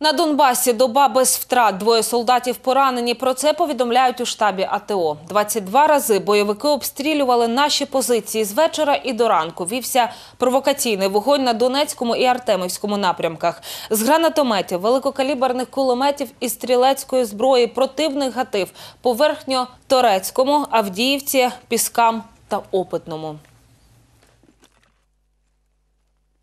На Донбасі доба без втрат двоє солдатів поранені. Про це повідомляють у штабі АТО. 22 рази бойовики обстрілювали наші позиції з вечора і до ранку. Вівся провокаційний вогонь на Донецькому і Артемівському напрямках. З гранатометів, великокаліберних кулеметів і стрілецької зброї противних гатив по Торецькому, Авдіївці, Піскам та Опитному.